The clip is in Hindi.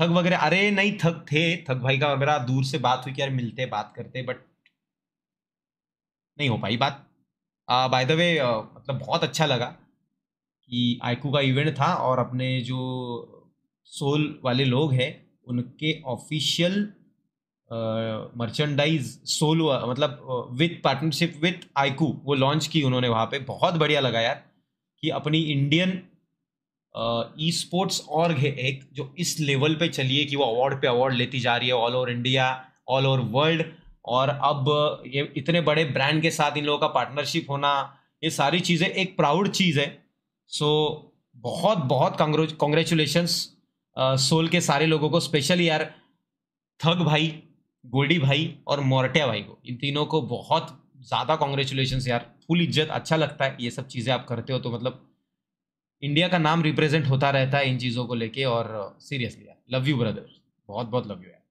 थक वगैरह अरे नहीं थग थे थक भाई का वगैरह दूर से बात हुई कि यार मिलते बात करते बट नहीं हो पाई बात बाय द वे मतलब बहुत अच्छा लगा कि आइकू का इवेंट था और अपने जो सोल वाले लोग हैं उनके ऑफिशियल मर्चेंडाइज सोल मतलब विथ पार्टनरशिप विथ आइकू वो लॉन्च की उन्होंने वहाँ पे बहुत बढ़िया लगा यार कि अपनी इंडियन ई स्पोर्ट्स ऑर्ग है एक जो इस लेवल पे चली है कि वो अवार्ड पे अवार्ड लेती जा रही है all over India all over world और अब ये इतने बड़े ब्रांड के साथ इन लोगों का पार्टनरशिप होना ये सारी चीज़ें एक प्राउड चीज़ है सो so, बहुत बहुत कॉन्ग्रेचुलेशन सोल के सारे लोगों को स्पेशली यार थग भाई गोल्डी भाई और मोरटिया भाई को इन तीनों को बहुत ज़्यादा कॉन्ग्रेचुलेशन यार फुल इज्जत अच्छा लगता है ये सब चीज़ें आप करते हो तो मतलब इंडिया का नाम रिप्रेजेंट होता रहता है इन चीज़ों को लेके और सीरियसली uh, यार लव यू ब्रदर बहुत बहुत लव यू यार